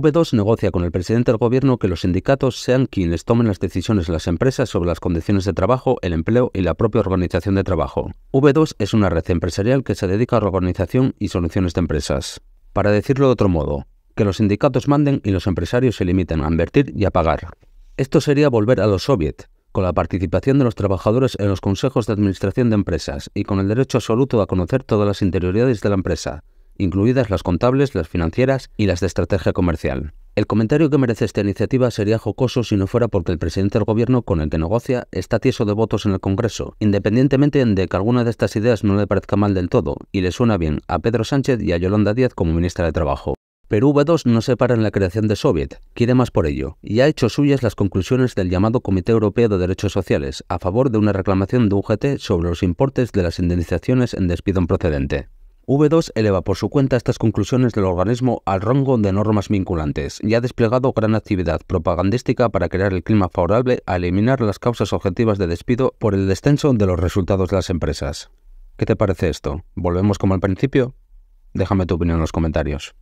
V2 negocia con el presidente del gobierno que los sindicatos sean quienes tomen las decisiones de las empresas sobre las condiciones de trabajo, el empleo y la propia organización de trabajo. V2 es una red empresarial que se dedica a la organización y soluciones de empresas. Para decirlo de otro modo, que los sindicatos manden y los empresarios se limiten a invertir y a pagar. Esto sería volver a los soviets, con la participación de los trabajadores en los consejos de administración de empresas y con el derecho absoluto a conocer todas las interioridades de la empresa, incluidas las contables, las financieras y las de estrategia comercial. El comentario que merece esta iniciativa sería jocoso si no fuera porque el presidente del gobierno con el que negocia está tieso de votos en el Congreso, independientemente de que alguna de estas ideas no le parezca mal del todo, y le suena bien a Pedro Sánchez y a Yolanda Díaz como ministra de Trabajo. Perú V2 no se para en la creación de Soviet, quiere más por ello, y ha hecho suyas las conclusiones del llamado Comité Europeo de Derechos Sociales a favor de una reclamación de UGT sobre los importes de las indemnizaciones en despido en procedente. V2 eleva por su cuenta estas conclusiones del organismo al rango de normas vinculantes y ha desplegado gran actividad propagandística para crear el clima favorable a eliminar las causas objetivas de despido por el descenso de los resultados de las empresas. ¿Qué te parece esto? ¿Volvemos como al principio? Déjame tu opinión en los comentarios.